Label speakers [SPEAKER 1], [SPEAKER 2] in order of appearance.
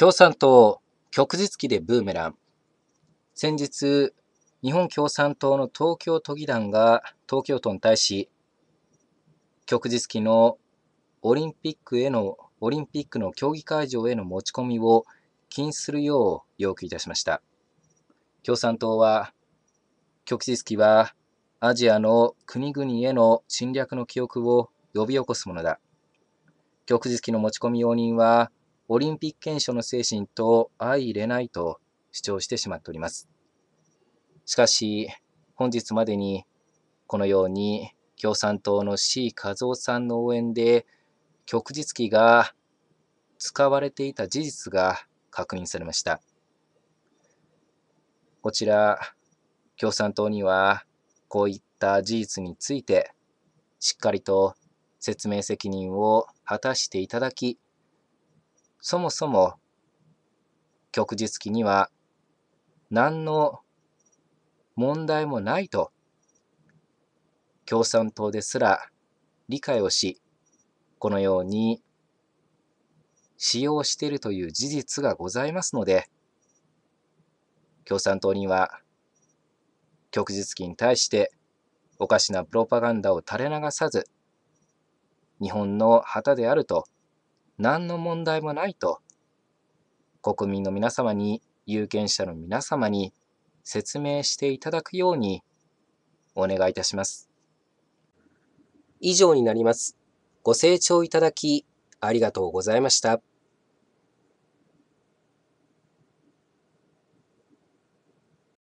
[SPEAKER 1] 共産党、旭日記でブーメラン。先日、日本共産党の東京都議団が東京都に対し、旭日記のオリンピックへの、オリンピックの競技会場への持ち込みを禁止するよう要求いたしました。共産党は、旭日記はアジアの国々への侵略の記憶を呼び起こすものだ。旭日記の持ち込み容認はオリンピック憲章の精神と相入れないと主張してしまっております。しかし、本日までにこのように共産党の志位和夫さんの応援で旭日旗が使われていた事実が確認されました。こちら、共産党にはこういった事実についてしっかりと説明責任を果たしていただき、そもそも旭日記には何の問題もないと共産党ですら理解をしこのように使用しているという事実がございますので共産党には旭日記に対しておかしなプロパガンダを垂れ流さず日本の旗であると何の問題もないと国民の皆様に有権者の皆様に説明していただくようにお願いいたします。以上になります。ご清聴いただきありがとうございました。